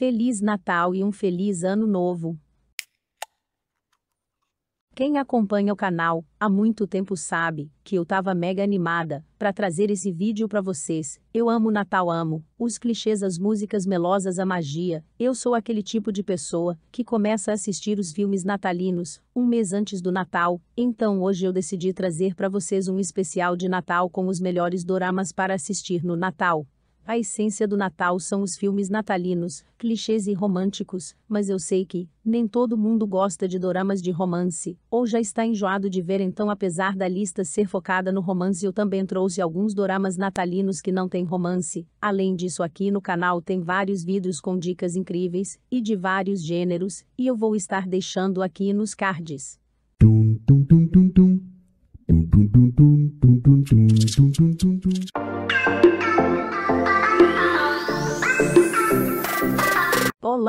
Feliz Natal e um feliz Ano Novo! Quem acompanha o canal há muito tempo sabe que eu tava mega animada para trazer esse vídeo para vocês. Eu amo Natal, amo os clichês, as músicas melosas, a magia. Eu sou aquele tipo de pessoa que começa a assistir os filmes natalinos um mês antes do Natal. Então hoje eu decidi trazer para vocês um especial de Natal com os melhores doramas para assistir no Natal. A essência do Natal são os filmes natalinos, clichês e românticos, mas eu sei que, nem todo mundo gosta de doramas de romance, ou já está enjoado de ver então apesar da lista ser focada no romance eu também trouxe alguns doramas natalinos que não tem romance, além disso aqui no canal tem vários vídeos com dicas incríveis, e de vários gêneros, e eu vou estar deixando aqui nos cards.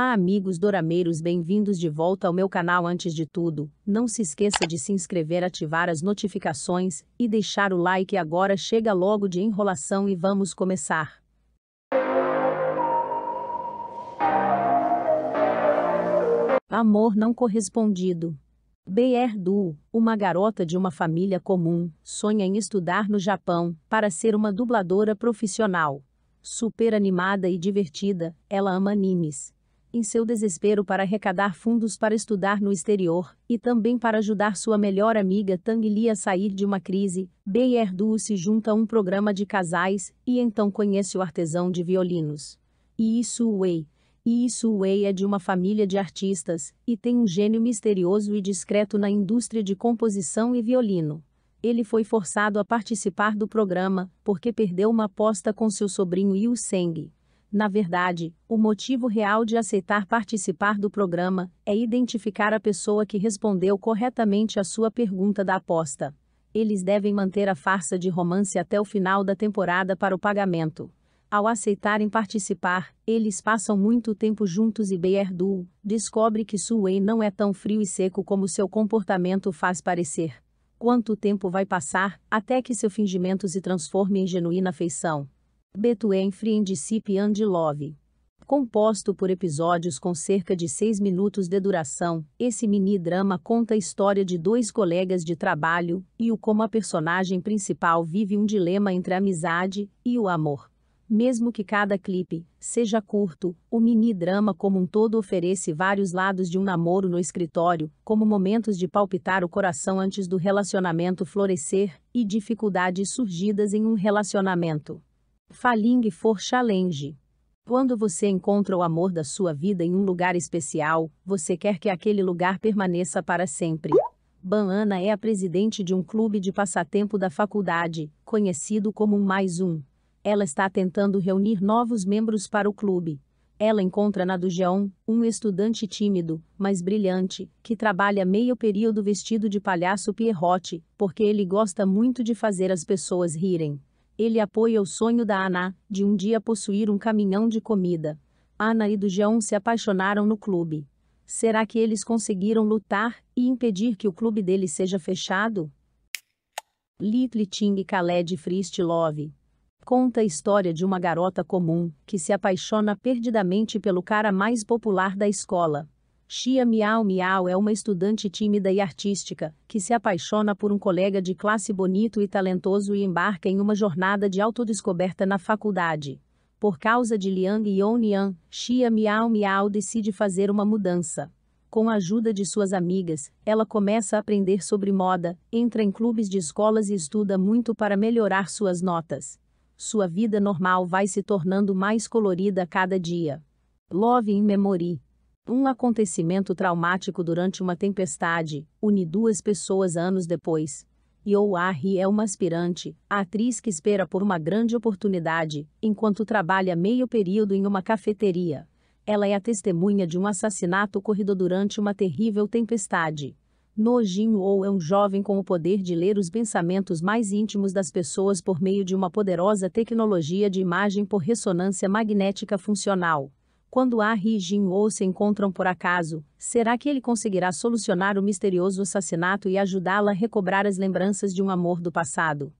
Olá, amigos dorameiros, bem-vindos de volta ao meu canal. Antes de tudo, não se esqueça de se inscrever, ativar as notificações e deixar o like. Agora chega logo de enrolação e vamos começar. Amor não correspondido. BR Du, uma garota de uma família comum, sonha em estudar no Japão para ser uma dubladora profissional. Super animada e divertida, ela ama animes, em seu desespero para arrecadar fundos para estudar no exterior, e também para ajudar sua melhor amiga Tang Li a sair de uma crise, Beirdu se junta a um programa de casais, e então conhece o artesão de violinos. E isso Wei. E isso Wei é de uma família de artistas, e tem um gênio misterioso e discreto na indústria de composição e violino ele foi forçado a participar do programa, porque perdeu uma aposta com seu sobrinho Yu Seng. Na verdade, o motivo real de aceitar participar do programa é identificar a pessoa que respondeu corretamente a sua pergunta da aposta. Eles devem manter a farsa de romance até o final da temporada para o pagamento. Ao aceitarem participar, eles passam muito tempo juntos e Beardu descobre que Wei não é tão frio e seco como seu comportamento faz parecer. Quanto tempo vai passar até que seu fingimento se transforme em genuína afeição? Between Friendship and Love. Composto por episódios com cerca de seis minutos de duração, esse mini-drama conta a história de dois colegas de trabalho e o como a personagem principal vive um dilema entre a amizade e o amor. Mesmo que cada clipe seja curto, o mini-drama como um todo oferece vários lados de um namoro no escritório, como momentos de palpitar o coração antes do relacionamento florescer e dificuldades surgidas em um relacionamento. Faling for Challenge. Quando você encontra o amor da sua vida em um lugar especial, você quer que aquele lugar permaneça para sempre. Banana é a presidente de um clube de passatempo da faculdade, conhecido como um mais um. Ela está tentando reunir novos membros para o clube. Ela encontra na do Jeon, um estudante tímido, mas brilhante, que trabalha meio período vestido de palhaço Pierrot, porque ele gosta muito de fazer as pessoas rirem. Ele apoia o sonho da Ana de um dia possuir um caminhão de comida. Ana e do Jean se apaixonaram no clube. Será que eles conseguiram lutar e impedir que o clube dele seja fechado? Little Ting Khaled Love conta a história de uma garota comum que se apaixona perdidamente pelo cara mais popular da escola. Xia Miao Miao é uma estudante tímida e artística, que se apaixona por um colega de classe bonito e talentoso e embarca em uma jornada de autodescoberta na faculdade. Por causa de Liang Yongyan, Xia Miao Miao decide fazer uma mudança. Com a ajuda de suas amigas, ela começa a aprender sobre moda, entra em clubes de escolas e estuda muito para melhorar suas notas. Sua vida normal vai se tornando mais colorida a cada dia. Love in Memory um acontecimento traumático durante uma tempestade une duas pessoas anos depois. Yo Harry ah é uma aspirante, atriz que espera por uma grande oportunidade, enquanto trabalha meio período em uma cafeteria. Ela é a testemunha de um assassinato ocorrido durante uma terrível tempestade. Nojin ou é um jovem com o poder de ler os pensamentos mais íntimos das pessoas por meio de uma poderosa tecnologia de imagem por ressonância magnética funcional. Quando A e Jin Woo se encontram por acaso, será que ele conseguirá solucionar o misterioso assassinato e ajudá-la a recobrar as lembranças de um amor do passado?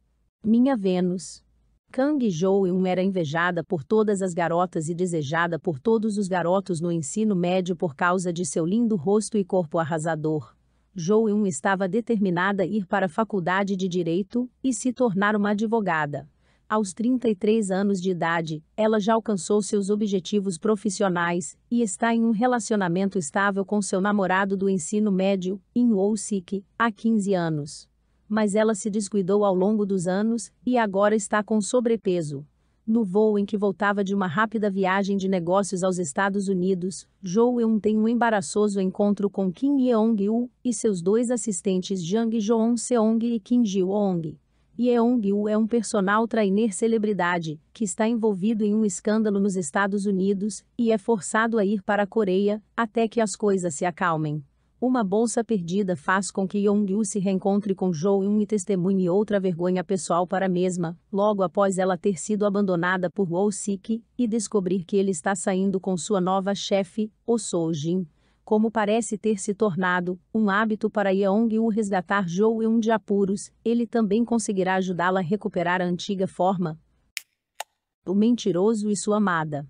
Minha Vênus. Kang Jo eun era invejada por todas as garotas e desejada por todos os garotos no ensino médio por causa de seu lindo rosto e corpo arrasador. Jo eun estava determinada a ir para a faculdade de Direito e se tornar uma advogada. Aos 33 anos de idade, ela já alcançou seus objetivos profissionais e está em um relacionamento estável com seu namorado do ensino médio, In Sik, há 15 anos. Mas ela se descuidou ao longo dos anos e agora está com sobrepeso. No voo em que voltava de uma rápida viagem de negócios aos Estados Unidos, Jo Eun tem um embaraçoso encontro com Kim Yeong-il e seus dois assistentes Jang Joon Seong e Kim Ji-wong yeong Yu é um personal trainer celebridade, que está envolvido em um escândalo nos Estados Unidos, e é forçado a ir para a Coreia, até que as coisas se acalmem. Uma bolsa perdida faz com que yeong Yu se reencontre com Jo-eun e testemunhe outra vergonha pessoal para a mesma, logo após ela ter sido abandonada por Woo-sik, e descobrir que ele está saindo com sua nova chefe, Oh soo jin como parece ter se tornado um hábito para Yeong o resgatar Jo Eun de apuros, ele também conseguirá ajudá-la a recuperar a antiga forma. O mentiroso e sua amada.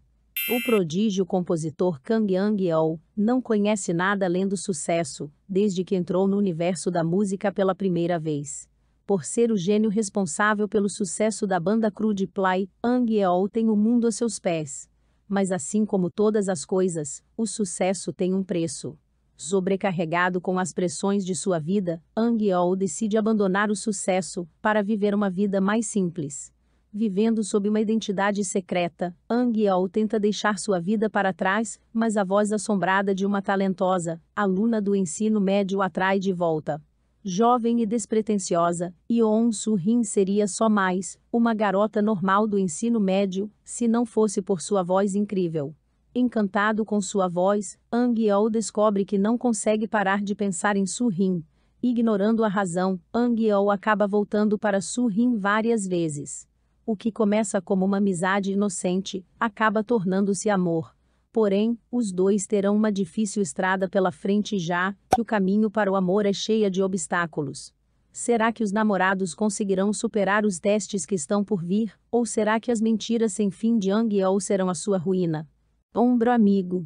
O prodígio compositor Kang Yang-yeol não conhece nada além do sucesso, desde que entrou no universo da música pela primeira vez. Por ser o gênio responsável pelo sucesso da banda Crude Play, Ang Yeol tem o mundo a seus pés. Mas assim como todas as coisas, o sucesso tem um preço. Sobrecarregado com as pressões de sua vida, Ang Yol decide abandonar o sucesso para viver uma vida mais simples. Vivendo sob uma identidade secreta, Ang Yol tenta deixar sua vida para trás, mas a voz assombrada de uma talentosa, aluna do ensino médio atrai de volta jovem e despretensiosa, e onsu rin seria só mais uma garota normal do ensino médio, se não fosse por sua voz incrível. Encantado com sua voz, Ang Yeo descobre que não consegue parar de pensar em su rin Ignorando a razão, Ang Yeo acaba voltando para su rin várias vezes. O que começa como uma amizade inocente, acaba tornando-se amor. Porém, os dois terão uma difícil estrada pela frente já que o caminho para o amor é cheia de obstáculos. Será que os namorados conseguirão superar os testes que estão por vir, ou será que as mentiras sem fim de Ang Yeo serão a sua ruína? Ombro amigo.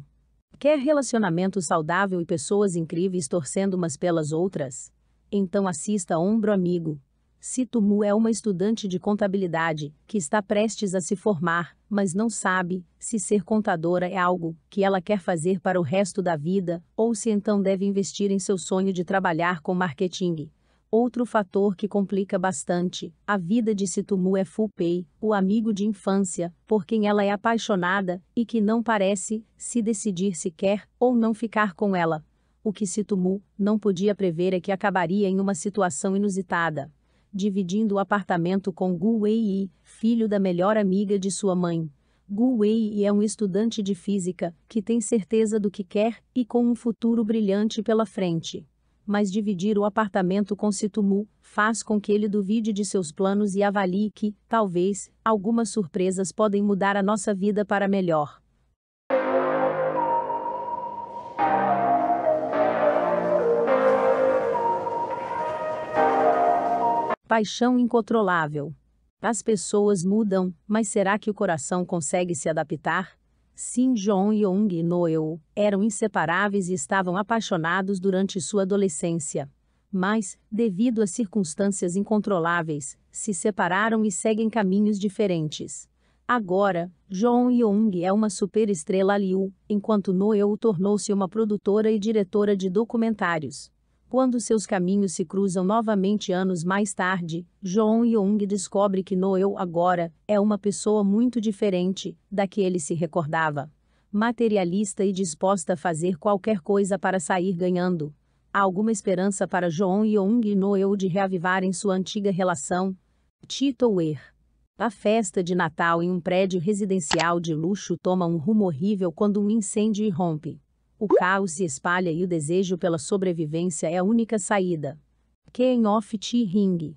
Quer relacionamento saudável e pessoas incríveis torcendo umas pelas outras? Então assista Ombro Amigo. Situmu é uma estudante de contabilidade, que está prestes a se formar, mas não sabe se ser contadora é algo que ela quer fazer para o resto da vida, ou se então deve investir em seu sonho de trabalhar com marketing. Outro fator que complica bastante a vida de Situmu é Fupei, o amigo de infância, por quem ela é apaixonada e que não parece se decidir se quer ou não ficar com ela. O que Situmu não podia prever é que acabaria em uma situação inusitada dividindo o apartamento com Gu Wei, filho da melhor amiga de sua mãe. Gu Wei é um estudante de física, que tem certeza do que quer e com um futuro brilhante pela frente. Mas dividir o apartamento com Situmu faz com que ele duvide de seus planos e avalie que, talvez, algumas surpresas podem mudar a nossa vida para melhor. Paixão incontrolável. As pessoas mudam, mas será que o coração consegue se adaptar? Sim, John Young e Noel eram inseparáveis e estavam apaixonados durante sua adolescência. Mas, devido a circunstâncias incontroláveis, se separaram e seguem caminhos diferentes. Agora, John Young é uma superestrela Liu, enquanto Noel tornou-se uma produtora e diretora de documentários. Quando seus caminhos se cruzam novamente anos mais tarde, João Young descobre que Noel agora é uma pessoa muito diferente da que ele se recordava. Materialista e disposta a fazer qualquer coisa para sair ganhando. Há alguma esperança para João Young e Noel de reavivarem sua antiga relação? Tito Weir. A festa de Natal em um prédio residencial de luxo toma um rumo horrível quando um incêndio irrompe. O caos se espalha e o desejo pela sobrevivência é a única saída. Ken of Chi Ring.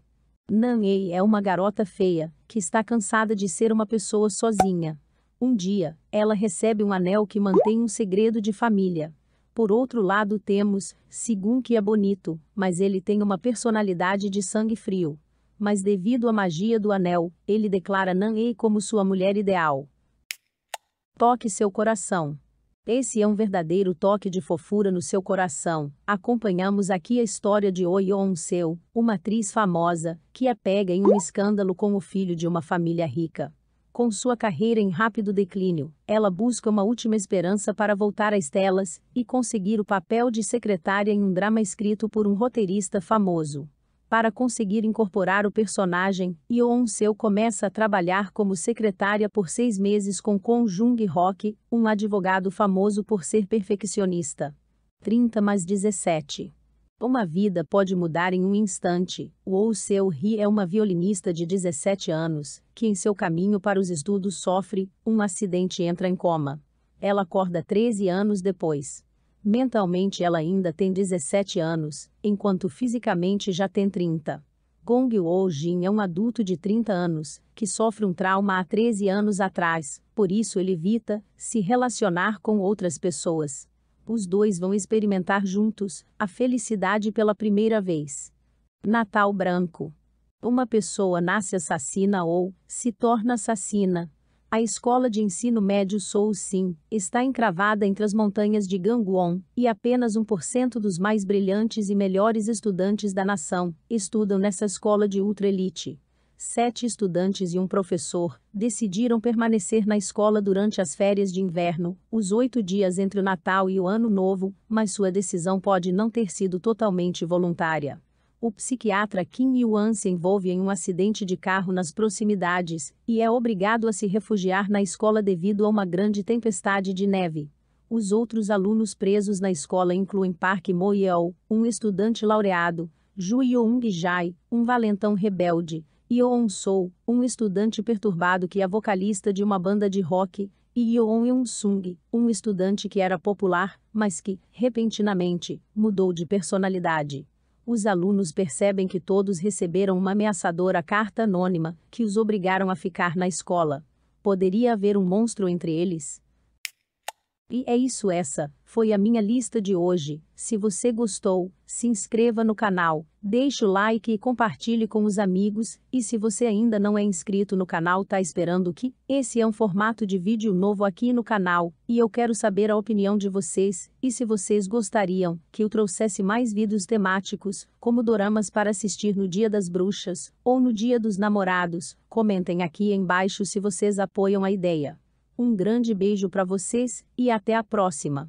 Ei é uma garota feia, que está cansada de ser uma pessoa sozinha. Um dia, ela recebe um anel que mantém um segredo de família. Por outro lado temos, Sigun que é bonito, mas ele tem uma personalidade de sangue frio. Mas devido à magia do anel, ele declara Ei como sua mulher ideal. Toque seu coração. Esse é um verdadeiro toque de fofura no seu coração. Acompanhamos aqui a história de Oi On Seu, uma atriz famosa, que é pega em um escândalo com o filho de uma família rica. Com sua carreira em rápido declínio, ela busca uma última esperança para voltar às telas e conseguir o papel de secretária em um drama escrito por um roteirista famoso para conseguir incorporar o personagem, Yoon Seo começa a trabalhar como secretária por seis meses com Kong Jung-rock, um advogado famoso por ser perfeccionista. 30 mais 17. Uma vida pode mudar em um instante. Woo Seo Ri é uma violinista de 17 anos, que em seu caminho para os estudos sofre um acidente e entra em coma. Ela acorda 13 anos depois. Mentalmente ela ainda tem 17 anos, enquanto fisicamente já tem 30. Gong Woo-jin é um adulto de 30 anos, que sofre um trauma há 13 anos atrás, por isso ele evita se relacionar com outras pessoas. Os dois vão experimentar juntos a felicidade pela primeira vez. Natal Branco. Uma pessoa nasce assassina ou se torna assassina, a escola de ensino médio Sou Sim está encravada entre as montanhas de Gangwon, e apenas 1% dos mais brilhantes e melhores estudantes da nação estudam nessa escola de ultra-elite. Sete estudantes e um professor decidiram permanecer na escola durante as férias de inverno, os oito dias entre o Natal e o Ano Novo, mas sua decisão pode não ter sido totalmente voluntária o psiquiatra Kim Yuan se envolve em um acidente de carro nas proximidades e é obrigado a se refugiar na escola devido a uma grande tempestade de neve. Os outros alunos presos na escola incluem Park Mo-yeol, um estudante laureado, Ju Young-jai, um valentão rebelde, Yeon Sou, um estudante perturbado que é vocalista de uma banda de rock, e Yeon Eun-sung, um estudante que era popular, mas que, repentinamente, mudou de personalidade os alunos percebem que todos receberam uma ameaçadora carta anônima que os obrigaram a ficar na escola. Poderia haver um monstro entre eles? E é isso essa. Foi a minha lista de hoje. Se você gostou, se inscreva no canal, deixe o like e compartilhe com os amigos, e se você ainda não é inscrito no canal tá esperando que? Esse é um formato de vídeo novo aqui no canal, e eu quero saber a opinião de vocês, e se vocês gostariam que eu trouxesse mais vídeos temáticos, como doramas para assistir no Dia das Bruxas, ou no Dia dos Namorados, comentem aqui embaixo se vocês apoiam a ideia. Um grande beijo para vocês, e até a próxima!